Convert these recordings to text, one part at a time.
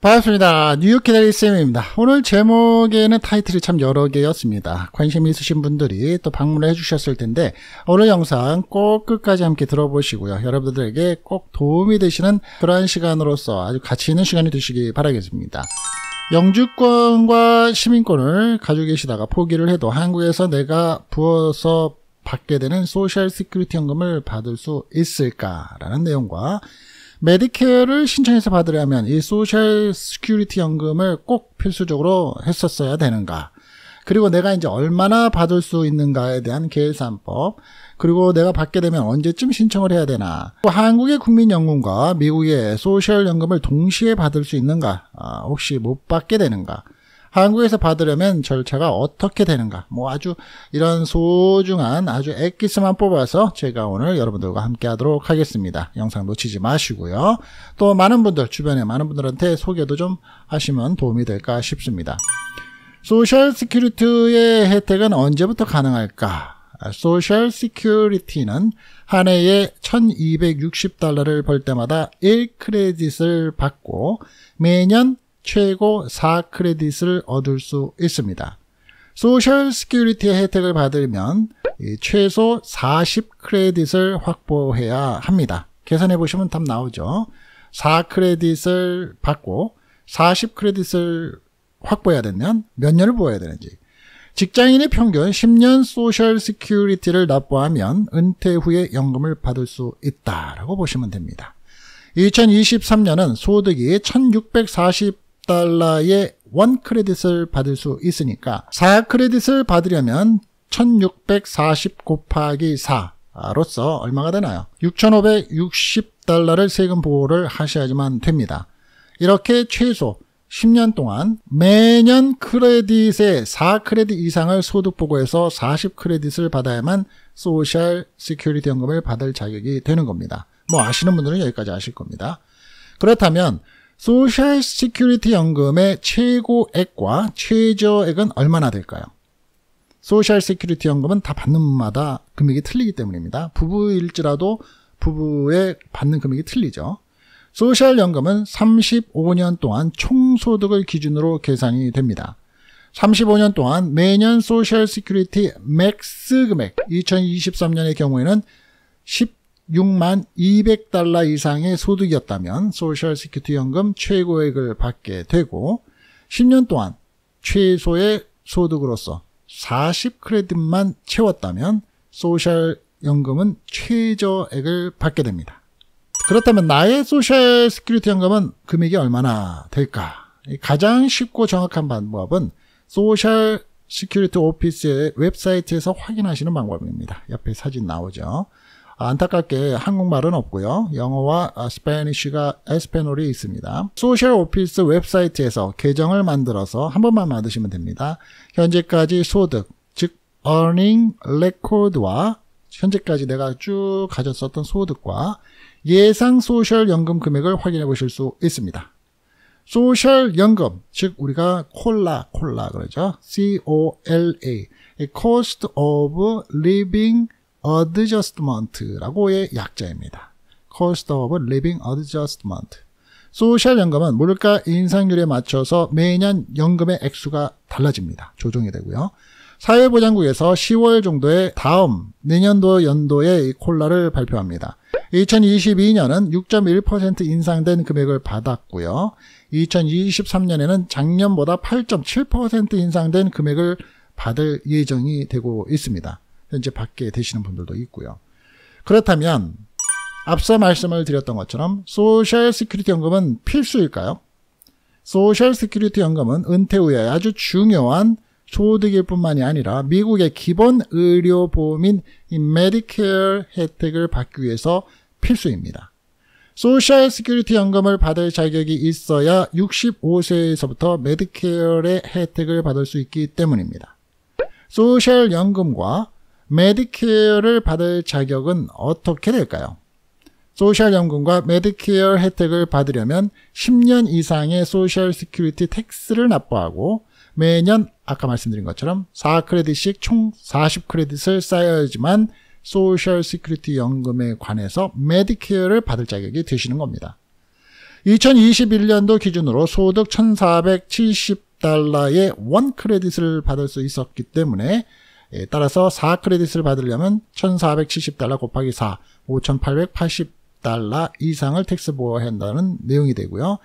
반갑습니다. 뉴욕 기다리 쌤입니다. 오늘 제목에는 타이틀이 참 여러 개였습니다. 관심 있으신 분들이 또방문 해주셨을 텐데 오늘 영상 꼭 끝까지 함께 들어보시고요. 여러분들에게 꼭 도움이 되시는 그러한 시간으로서 아주 가치 있는 시간이 되시기 바라겠습니다. 영주권과 시민권을 가지고 계시다가 포기를 해도 한국에서 내가 부어서 받게 되는 소셜 시큐리티 현금을 받을 수 있을까라는 내용과 메디케어를 신청해서 받으려면 이 소셜 스큐리티 연금을 꼭 필수적으로 했었어야 되는가? 그리고 내가 이제 얼마나 받을 수 있는가에 대한 계산법, 그리고 내가 받게 되면 언제쯤 신청을 해야 되나, 또 한국의 국민연금과 미국의 소셜연금을 동시에 받을 수 있는가, 아, 혹시 못 받게 되는가, 한국에서 받으려면 절차가 어떻게 되는가 뭐 아주 이런 소중한 아주 액기스만 뽑아서 제가 오늘 여러분들과 함께 하도록 하겠습니다 영상 놓치지 마시고요 또 많은 분들 주변에 많은 분들한테 소개도 좀 하시면 도움이 될까 싶습니다 소셜 시큐리티의 혜택은 언제부터 가능할까 소셜 시큐리티는 한 해에 1260달러를 벌 때마다 1크레딧을 받고 매년 최고 4크레딧을 얻을 수 있습니다. 소셜 스큐리티 혜택을 받으면 최소 40크레딧을 확보해야 합니다. 계산해 보시면 답 나오죠. 4크레딧을 받고 40크레딧을 확보해야 되면 몇 년을 보아야 되는지 직장인의 평균 10년 소셜 스큐리티를 납부하면 은퇴 후에 연금을 받을 수 있다라고 보시면 됩니다. 2023년은 소득이 1640 1 달러의 원 크레딧을 받을 수 있으니까 4 크레딧을 받으려면 1640 곱하기 4로서 얼마가 되나요? 6560달러를 세금 보호를 하셔야지만 됩니다. 이렇게 최소 10년 동안 매년 크레딧에 4크레딧 이상을 소득보고에서 40크레딧을 받아야만 소셜 시큐리티 연금을 받을 자격이 되는 겁니다. 뭐 아시는 분들은 여기까지 아실 겁니다. 그렇다면 소셜 시큐리티 연금의 최고액과 최저액은 얼마나 될까요? 소셜 시큐리티 연금은 다 받는 마다 금액이 틀리기 때문입니다. 부부일지라도 부부의 받는 금액이 틀리죠. 소셜 연금은 35년 동안 총소득을 기준으로 계산이 됩니다. 35년 동안 매년 소셜 시큐리티 맥스 금액 2023년의 경우에는 6만 200달러 이상의 소득이었다면 소셜 시큐티 연금 최고액을 받게 되고 10년 동안 최소의 소득으로서 40크레딧만 채웠다면 소셜 연금은 최저액을 받게 됩니다. 그렇다면 나의 소셜 시큐리티 연금은 금액이 얼마나 될까? 가장 쉽고 정확한 방법은 소셜 시큐리티 오피스의 웹사이트에서 확인하시는 방법입니다. 옆에 사진 나오죠. 안타깝게 한국말은 없고요. 영어와 아, 스페니쉬가 에스페놀이 아, 있습니다. 소셜 오피스 웹사이트에서 계정을 만들어서 한 번만 만드시면 됩니다. 현재까지 소득, 즉 earning record와 현재까지 내가 쭉 가졌었던 소득과 예상 소셜 연금 금액을 확인해 보실 수 있습니다. 소셜 연금, 즉 우리가 콜라, 콜라 그러죠. COLA, Cost of Living adjustment라고의 약자입니다. cost of living adjustment. 소셜 연금은 물가 인상률에 맞춰서 매년 연금의 액수가 달라집니다. 조정이 되고요. 사회보장국에서 10월 정도에 다음 내년도 연도에 콜라를 발표합니다. 2022년은 6.1% 인상된 금액을 받았고요. 2023년에는 작년보다 8.7% 인상된 금액을 받을 예정이 되고 있습니다. 현재 받게 되시는 분들도 있고요. 그렇다면 앞서 말씀을 드렸던 것처럼 소셜 시큐리티 연금은 필수일까요? 소셜 시큐리티 연금은 은퇴 후에 아주 중요한 소득일 뿐만이 아니라 미국의 기본 의료보험인 메디케어 혜택을 받기 위해서 필수입니다. 소셜 시큐리티 연금을 받을 자격이 있어야 65세에서부터 메디케어의 혜택을 받을 수 있기 때문입니다. 소셜 연금과 메디케어를 받을 자격은 어떻게 될까요? 소셜연금과 메디케어 혜택을 받으려면 10년 이상의 소셜 시큐리티 텍스를 납부하고 매년 아까 말씀드린 것처럼 4크레딧씩 총 40크레딧을 쌓여야지만 소셜 시큐리티 연금에 관해서 메디케어를 받을 자격이 되시는 겁니다. 2021년도 기준으로 소득 1470달러의 원크레딧을 받을 수 있었기 때문에 예, 따라서 4 크레딧을 받으려면 1470달러 곱하기 4, 5880달러 이상을 택스 보호해야 한다는 내용이 되고요.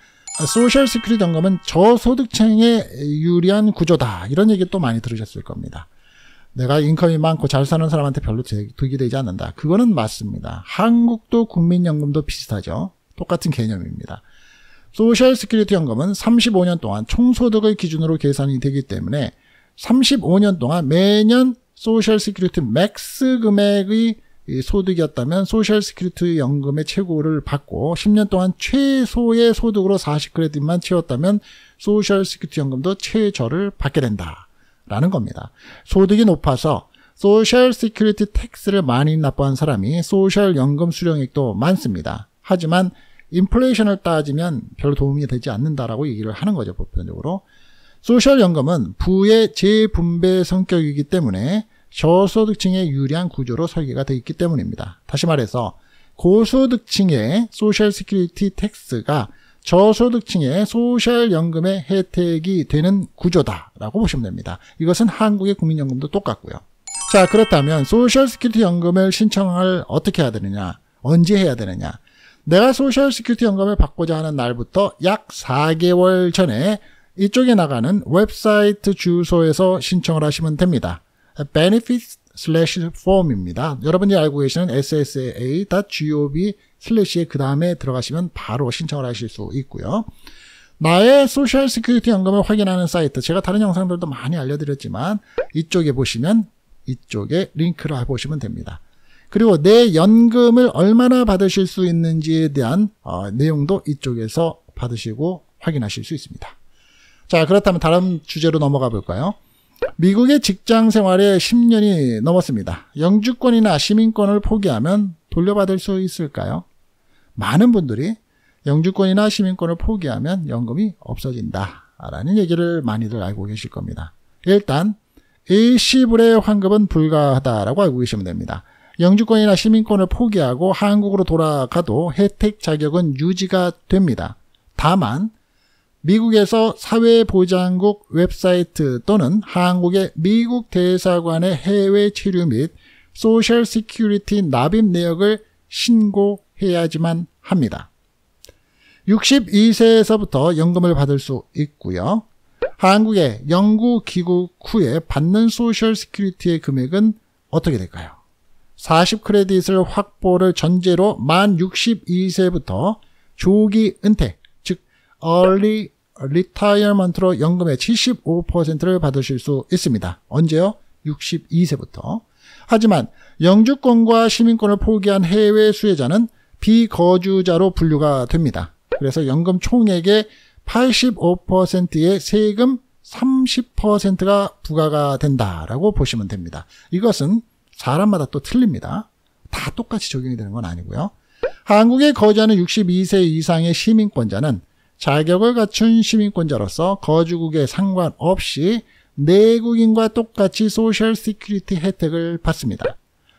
소셜 시큐리 점검은 저소득층에 유리한 구조다. 이런 얘기 또 많이 들으셨을 겁니다. 내가 인컴이 많고 잘 사는 사람한테 별로 득이 되지 않는다. 그거는 맞습니다. 한국도 국민연금도 비슷하죠. 똑같은 개념입니다. 소셜 시큐리티 연금은 35년 동안 총소득의 기준으로 계산이 되기 때문에 35년 동안 매년 소셜 시큐리티 맥스 금액의 소득이었다면 소셜 시큐리티 연금의 최고를 받고 10년 동안 최소의 소득으로 40크레딧만 채웠다면 소셜 시큐리티 연금도 최저를 받게 된다라는 겁니다. 소득이 높아서 소셜 시큐리티 텍스를 많이 납부한 사람이 소셜 연금 수령액도 많습니다. 하지만 인플레이션을 따지면 별로 도움이 되지 않는다라고 얘기를 하는 거죠, 보편적으로. 소셜연금은 부의 재분배 성격이기 때문에 저소득층의 유리한 구조로 설계가 되어 있기 때문입니다. 다시 말해서 고소득층의 소셜시큐리티 텍스가 저소득층의 소셜연금의 혜택이 되는 구조다라고 보시면 됩니다. 이것은 한국의 국민연금도 똑같고요. 자 그렇다면 소셜시큐리티 연금을 신청을 어떻게 해야 되느냐 언제 해야 되느냐 내가 소셜시큐리티 연금을 받고자 하는 날부터 약 4개월 전에 이쪽에 나가는 웹사이트 주소에서 신청을 하시면 됩니다. benefits slash form입니다. 여러분이 알고 계시는 ssa.gov 슬래시에 그 다음에 들어가시면 바로 신청을 하실 수 있고요. 나의 소셜 시큐리티 연금을 확인하는 사이트 제가 다른 영상들도 많이 알려드렸지만 이쪽에 보시면 이쪽에 링크를 보시면 됩니다. 그리고 내 연금을 얼마나 받으실 수 있는지에 대한 어, 내용도 이쪽에서 받으시고 확인하실 수 있습니다. 자, 그렇다면 다른 주제로 넘어가 볼까요? 미국의 직장 생활에 10년이 넘었습니다. 영주권이나 시민권을 포기하면 돌려받을 수 있을까요? 많은 분들이 영주권이나 시민권을 포기하면 연금이 없어진다. 라는 얘기를 많이들 알고 계실 겁니다. 일단, a 시불의 환급은 불가하다라고 알고 계시면 됩니다. 영주권이나 시민권을 포기하고 한국으로 돌아가도 혜택 자격은 유지가 됩니다. 다만, 미국에서 사회보장국 웹사이트 또는 한국의 미국 대사관의 해외 치료 및 소셜 시큐리티 납입 내역을 신고해야지만 합니다. 62세에서부터 연금을 받을 수 있고요. 한국의 영구 귀국 후에 받는 소셜 시큐리티의 금액은 어떻게 될까요? 40 크레딧을 확보를 전제로 만 62세부터 조기 은퇴, 즉 early 리타이얼 만트로 연금의 75%를 받으실 수 있습니다. 언제요? 62세부터. 하지만 영주권과 시민권을 포기한 해외 수혜자는 비거주자로 분류가 됩니다. 그래서 연금 총액의 85%의 세금 30%가 부과가 된다라고 보시면 됩니다. 이것은 사람마다 또 틀립니다. 다 똑같이 적용이 되는 건 아니고요. 한국에 거주하는 62세 이상의 시민권자는 자격을 갖춘 시민권자로서 거주국에 상관없이 내국인과 똑같이 소셜 시큐리티 혜택을 받습니다.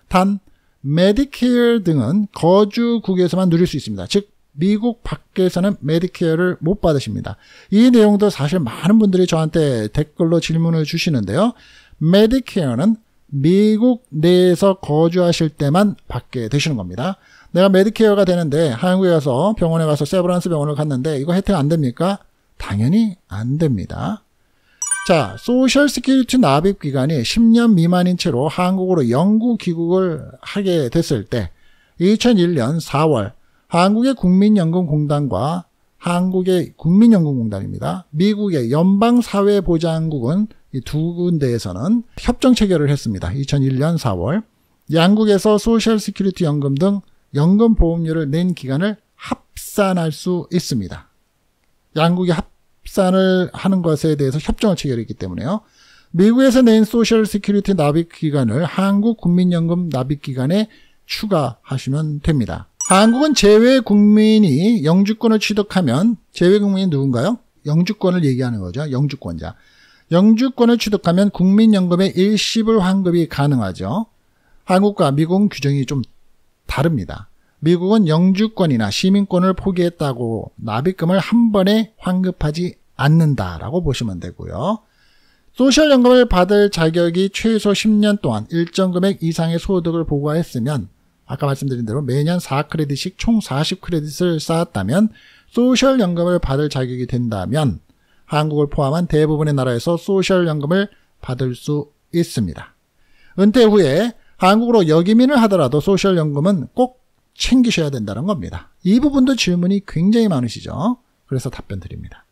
단 메디케어 등은 거주국에서만 누릴 수 있습니다. 즉 미국 밖에서는 메디케어를 못 받으십니다. 이 내용도 사실 많은 분들이 저한테 댓글로 질문을 주시는데요. 메디케어는 미국 내에서 거주하실 때만 받게 되시는 겁니다. 내가 메디케어가 되는데 한국에 가서 병원에 가서 세브란스 병원을 갔는데 이거 혜택 안 됩니까? 당연히 안 됩니다. 자, 소셜 시큐리티 납입 기간이 10년 미만인 채로 한국으로 영구 귀국을 하게 됐을 때 2001년 4월 한국의 국민연금공단과 한국의 국민연금공단입니다. 미국의 연방사회보장국은 이 두 군데에서는 협정 체결을 했습니다. 2001년 4월 양국에서 소셜 시큐리티 연금 등 연금 보험료를 낸 기간을 합산할 수 있습니다. 양국이 합산을 하는 것에 대해서 협정을 체결했기 때문에요. 미국에서 낸 소셜 시큐리티 납입 기간을 한국 국민연금 납입 기간에 추가하시면 됩니다. 한국은 제외 국민이 영주권을 취득하면 제외 국민이 누군가요? 영주권을 얘기하는 거죠. 영주권자. 영주권을 취득하면 국민연금의 일시불 환급이 가능하죠. 한국과 미국 규정이 좀 다릅니다. 미국은 영주권이나 시민권을 포기했다고 납입금을 한 번에 환급하지 않는다라고 보시면 되고요. 소셜연금을 받을 자격이 최소 10년 동안 일정 금액 이상의 소득을 보고했으면 아까 말씀드린 대로 매년 4크레딧씩 총 40크레딧을 쌓았다면 소셜연금을 받을 자격이 된다면 한국을 포함한 대부분의 나라에서 소셜연금을 받을 수 있습니다. 은퇴 후에 한국으로 여기민을 하더라도 소셜연금은 꼭 챙기셔야 된다는 겁니다. 이 부분도 질문이 굉장히 많으시죠? 그래서 답변 드립니다.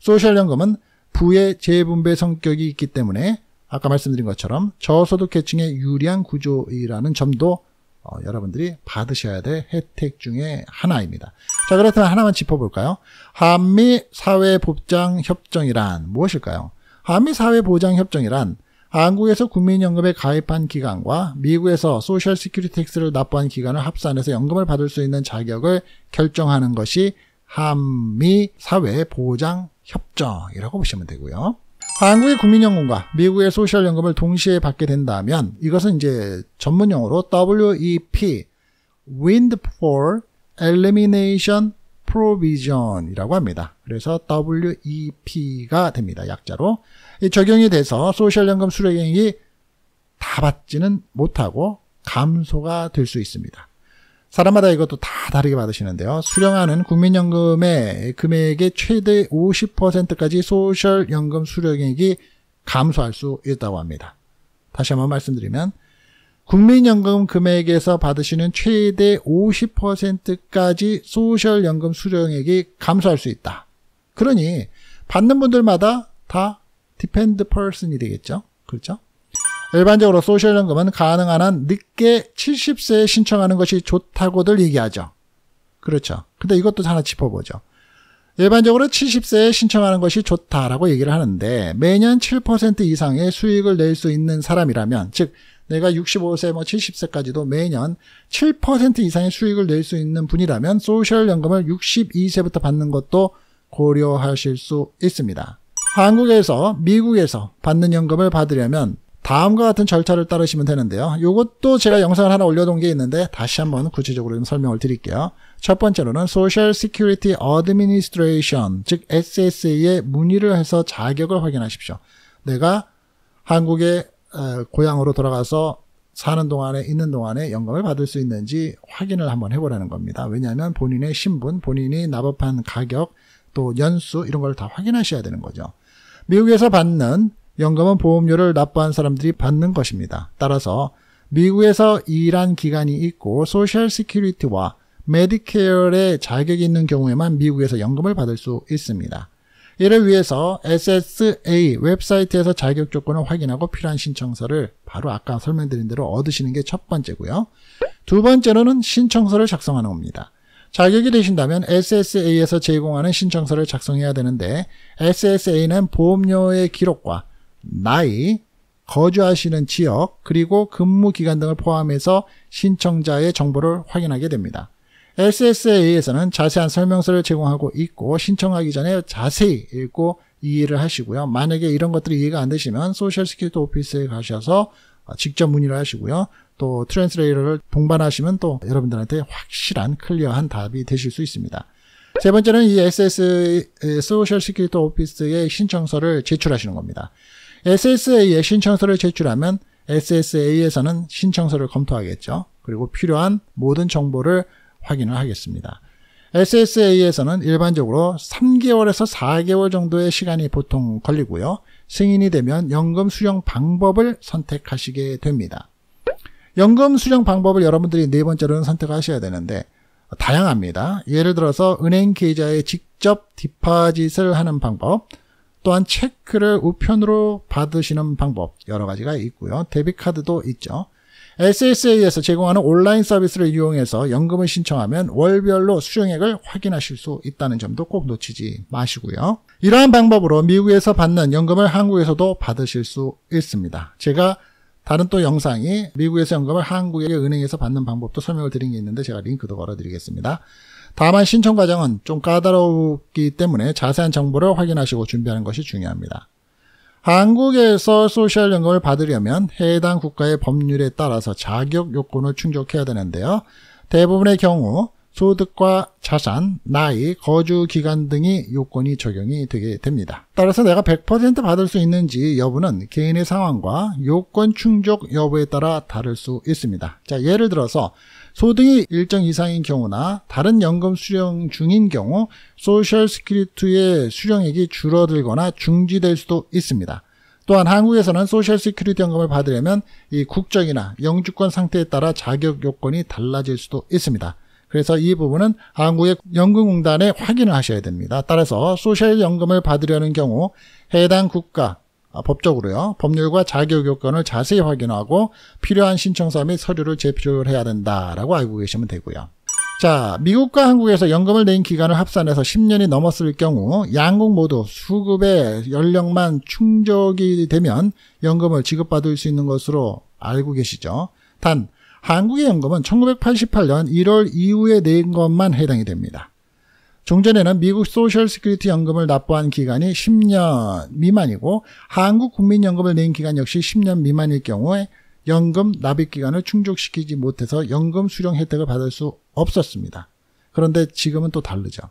소셜연금은 부의 재분배 성격이 있기 때문에 아까 말씀드린 것처럼 저소득계층의 유리한 구조라는 점도 어, 여러분들이 받으셔야 될 혜택 중에 하나입니다. 자, 그렇다면 하나만 짚어볼까요? 한미 사회보장협정이란 무엇일까요? 한미 사회보장협정이란 한국에서 국민연금에 가입한 기간과 미국에서 소셜 시큐리티 텍스를 납부한 기간을 합산해서 연금을 받을 수 있는 자격을 결정하는 것이 한미 사회 보장 협정이라고 보시면 되고요. 한국의 국민연금과 미국의 소셜연금을 동시에 받게 된다면 이것은 이제 전문용어로 WEP Windfall Elimination Provision이라고 합니다. 그래서 WEP가 됩니다. 약자로. 적용이 돼서 소셜연금 수령액이 다 받지는 못하고 감소가 될 수 있습니다. 사람마다 이것도 다 다르게 받으시는데요. 수령하는 국민연금의 금액의 최대 50%까지 소셜연금 수령액이 감소할 수 있다고 합니다. 다시 한번 말씀드리면 국민연금 금액에서 받으시는 최대 50%까지 소셜연금 수령액이 감소할 수 있다. 그러니 받는 분들마다 다 depend person이 되겠죠. 그렇죠? 일반적으로 소셜연금은 가능한 한 늦게 70세에 신청하는 것이 좋다고들 얘기하죠. 그렇죠. 근데 이것도 하나 짚어보죠. 일반적으로 70세에 신청하는 것이 좋다라고 얘기를 하는데 매년 7% 이상의 수익을 낼 수 있는 사람이라면 즉 내가 65세 뭐 70세까지도 매년 7% 이상의 수익을 낼 수 있는 분이라면 소셜연금을 62세부터 받는 것도 고려하실 수 있습니다. 한국에서 미국에서 받는 연금을 받으려면 다음과 같은 절차를 따르시면 되는데요. 이것도 제가 영상을 하나 올려둔 게 있는데 다시 한번 구체적으로 좀 설명을 드릴게요. 첫 번째로는 Social Security Administration 즉 SSA에 문의를 해서 자격을 확인하십시오. 내가 한국의 어, 고향으로 돌아가서 사는 동안에 있는 동안에 연금을 받을 수 있는지 확인을 한번 해보라는 겁니다. 왜냐하면 본인의 신분, 본인이 납입한 가격, 또 연수 이런 걸 다 확인하셔야 되는 거죠. 미국에서 받는 연금은 보험료를 납부한 사람들이 받는 것입니다. 따라서 미국에서 일한 기간이 있고 소셜 시큐리티와 메디케어의 자격이 있는 경우에만 미국에서 연금을 받을 수 있습니다. 이를 위해서 SSA 웹사이트에서 자격 조건을 확인하고 필요한 신청서를 바로 아까 설명드린 대로 얻으시는 게 첫 번째고요. 두 번째로는 신청서를 작성하는 겁니다. 자격이 되신다면 SSA에서 제공하는 신청서를 작성해야 되는데 SSA는 보험료의 기록과 나이, 거주하시는 지역, 그리고 근무 기간 등을 포함해서 신청자의 정보를 확인하게 됩니다. SSA에서는 자세한 설명서를 제공하고 있고 신청하기 전에 자세히 읽고 이해를 하시고요. 만약에 이런 것들이 이해가 안 되시면 소셜 스킬트 오피스에 가셔서 직접 문의를 하시고요. 또 트랜스레이터를 동반하시면 또 여러분들한테 확실한 클리어한 답이 되실 수 있습니다. 세 번째는 이 SS 소셜 시큐리티 오피스의 신청서를 제출하시는 겁니다. SSA의 신청서를 제출하면 SSA에서는 신청서를 검토하겠죠. 그리고 필요한 모든 정보를 확인을 하겠습니다. SSA에서는 일반적으로 3개월에서 4개월 정도의 시간이 보통 걸리고요. 승인이 되면 연금 수령 방법을 선택하시게 됩니다. 연금 수령 방법을 여러분들이 네 번째로는 선택하셔야 되는데 다양합니다. 예를 들어서 은행 계좌에 직접 디파짓을 하는 방법, 또한 체크를 우편으로 받으시는 방법 여러 가지가 있고요. 데비카드도 있죠. SSA에서 제공하는 온라인 서비스를 이용해서 연금을 신청하면 월별로 수령액을 확인하실 수 있다는 점도 꼭 놓치지 마시고요. 이러한 방법으로 미국에서 받는 연금을 한국에서도 받으실 수 있습니다. 제가 다른 또 영상이 미국에서 연금을 한국의 은행에서 받는 방법도 설명을 드린 게 있는데 제가 링크도 걸어드리겠습니다. 다만 신청 과정은 좀 까다롭기 때문에 자세한 정보를 확인하시고 준비하는 것이 중요합니다. 한국에서 소셜연금을 받으려면 해당 국가의 법률에 따라서 자격 요건을 충족해야 되는데요. 대부분의 경우 소득과 자산, 나이, 거주 기간 등이 요건이 적용이 되게 됩니다. 따라서 내가 100% 받을 수 있는지 여부는 개인의 상황과 요건 충족 여부에 따라 다를 수 있습니다. 자, 예를 들어서 소득이 일정 이상인 경우나 다른 연금 수령 중인 경우 소셜 스크리트의 수령액이 줄어들거나 중지될 수도 있습니다. 또한 한국에서는 소셜 시큐리티 연금을 받으려면 이 국적이나 영주권 상태에 따라 자격 요건이 달라질 수도 있습니다. 그래서 이 부분은 한국의 연금공단에 확인을 하셔야 됩니다. 따라서 소셜연금을 받으려는 경우 해당 국가 아, 법적으로요. 법률과 자격 요건을 자세히 확인하고 필요한 신청서 및 서류를 제출을 해야 된다라고 알고 계시면 되고요. 자, 미국과 한국에서 연금을 낸 기간을 합산해서 10년이 넘었을 경우 양국 모두 수급의 연령만 충족이 되면 연금을 지급받을 수 있는 것으로 알고 계시죠. 단 한국의 연금은 1988년 1월 이후에 낸 것만 해당이 됩니다. 종전에는 미국 소셜시큐리티 연금을 납부한 기간이 10년 미만이고 한국 국민연금을 낸 기간 역시 10년 미만일 경우에 연금 납입 기간을 충족시키지 못해서 연금 수령 혜택을 받을 수 없었습니다. 그런데 지금은 또 다르죠.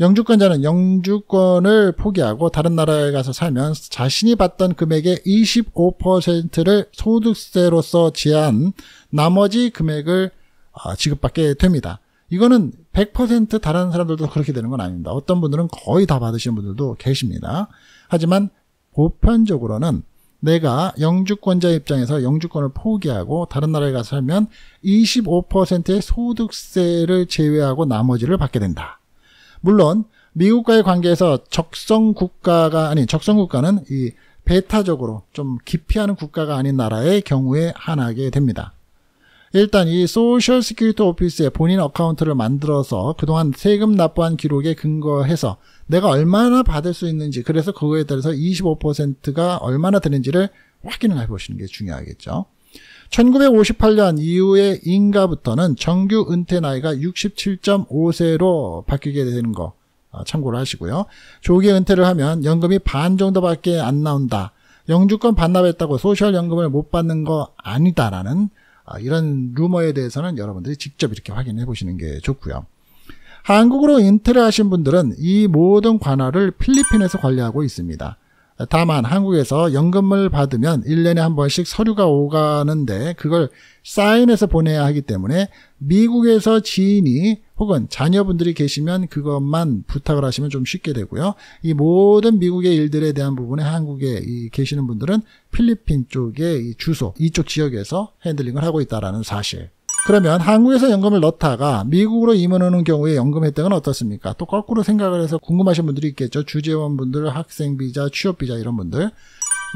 영주권자는 영주권을 포기하고 다른 나라에 가서 살면 자신이 받던 금액의 25%를 소득세로서 제한 나머지 금액을 어, 지급받게 됩니다. 이거는 100% 다른 사람들도 그렇게 되는 건 아닙니다. 어떤 분들은 거의 다 받으시는 분들도 계십니다. 하지만 보편적으로는 내가 영주권자 입장에서 영주권을 포기하고 다른 나라에 가서 살면 25%의 소득세를 제외하고 나머지를 받게 된다. 물론 미국과의 관계에서 적성 국가가 아닌 적성 국가는 이 배타적으로 좀 기피하는 국가가 아닌 나라의 경우에 한하게 됩니다. 일단 이 소셜 시큐리티 오피스에 본인 어카운트를 만들어서 그동안 세금 납부한 기록에 근거해서 내가 얼마나 받을 수 있는지 그래서 그거에 따라서 25%가 얼마나 되는지를 확인을 해보시는 게 중요하겠죠. 1958년 이후의 인가부터는 정규 은퇴 나이가 67.5세로 바뀌게 되는 거 어, 참고를 하시고요. 조기 은퇴를 하면 연금이 반 정도밖에 안 나온다. 영주권 반납했다고 소셜연금을 못 받는 거 아니다라는 아, 이런 루머에 대해서는 여러분들이 직접 이렇게 확인해 보시는 게 좋고요. 한국으로 인퇴를 하신 분들은 이 모든 관할을 필리핀에서 관리하고 있습니다. 다만 한국에서 연금을 받으면 1년에 한 번씩 서류가 오가는데 그걸 사인해서 보내야 하기 때문에 미국에서 지인이 혹은 자녀분들이 계시면 그것만 부탁을 하시면 좀 쉽게 되고요. 이 모든 미국의 일들에 대한 부분에 한국에 계시는 분들은 필리핀 쪽의 주소, 이쪽 지역에서 핸들링을 하고 있다라는 사실. 그러면 한국에서 연금을 넣다가 미국으로 임원하는 경우에 연금 혜택은 어떻습니까? 또 거꾸로 생각을 해서 궁금하신 분들이 있겠죠. 주재원분들, 학생비자, 취업비자 이런 분들.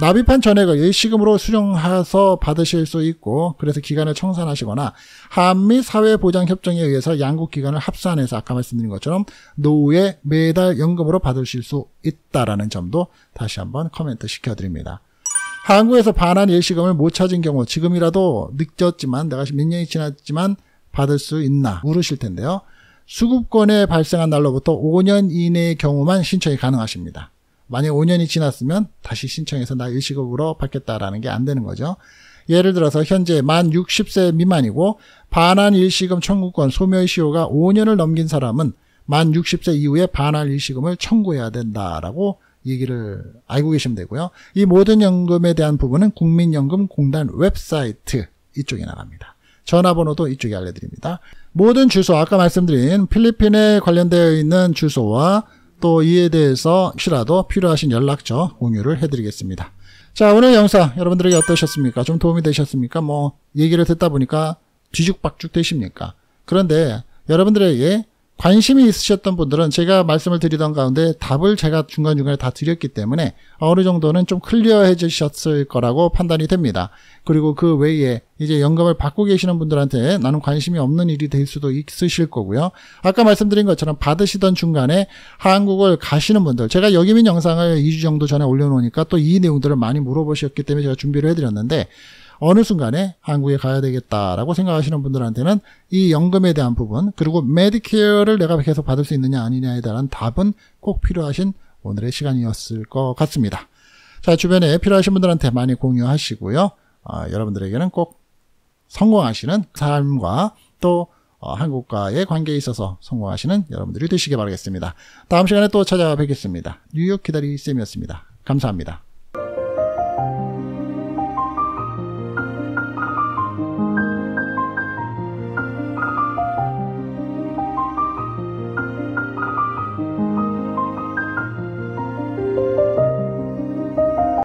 납입한 전액을 일시금으로 수령해서 받으실 수 있고 그래서 기간을 청산하시거나 한미 사회보장협정에 의해서 양국 기간을 합산해서 아까 말씀드린 것처럼 노후에 매달 연금으로 받으실 수 있다라는 점도 다시 한번 코멘트 시켜드립니다. 한국에서 반환 일시금을 못 찾은 경우 지금이라도 늦었지만 내가 몇 년이 지났지만 받을 수 있나 물으실 텐데요. 수급권에 발생한 날로부터 5년 이내의 경우만 신청이 가능하십니다. 만약 5년이 지났으면 다시 신청해서 나 일시급으로 받겠다라는 게 안 되는 거죠. 예를 들어서 현재 만 60세 미만이고 반환 일시금 청구권 소멸 시효가 5년을 넘긴 사람은 만 60세 이후에 반환 일시금을 청구해야 된다라고 얘기를 알고 계시면 되고요. 이 모든 연금에 대한 부분은 국민연금공단 웹사이트 이쪽에 나갑니다. 전화번호도 이쪽에 알려드립니다. 모든 주소, 아까 말씀드린 필리핀에 관련되어 있는 주소와 또 이에 대해서 혹시라도 필요하신 연락처 공유를 해드리겠습니다. 자 오늘 영상 여러분들에게 어떠셨습니까? 좀 도움이 되셨습니까? 뭐 얘기를 듣다 보니까 뒤죽박죽 되십니까? 그런데 여러분들에게 관심이 있으셨던 분들은 제가 말씀을 드리던 가운데 답을 제가 중간중간에 다 드렸기 때문에 어느 정도는 좀 클리어해지셨을 거라고 판단이 됩니다. 그리고 그 외에 이제 연금을 받고 계시는 분들한테 나는 관심이 없는 일이 될 수도 있으실 거고요. 아까 말씀드린 것처럼 받으시던 중간에 한국을 가시는 분들 제가 여기민 영상을 2주 정도 전에 올려놓으니까 또 이 내용들을 많이 물어보셨기 때문에 제가 준비를 해드렸는데 어느 순간에 한국에 가야 되겠다라고 생각하시는 분들한테는 이 연금에 대한 부분 그리고 메디케어를 내가 계속 받을 수 있느냐 아니냐에 대한 답은 꼭 필요하신 오늘의 시간이었을 것 같습니다. 자 주변에 필요하신 분들한테 많이 공유하시고요. 어, 여러분들에게는 꼭 성공하시는 삶과 또 어, 한국과의 관계에 있어서 성공하시는 여러분들이 되시길 바라겠습니다. 다음 시간에 또 찾아뵙겠습니다. 뉴욕 기다리 쌤이었습니다. 감사합니다.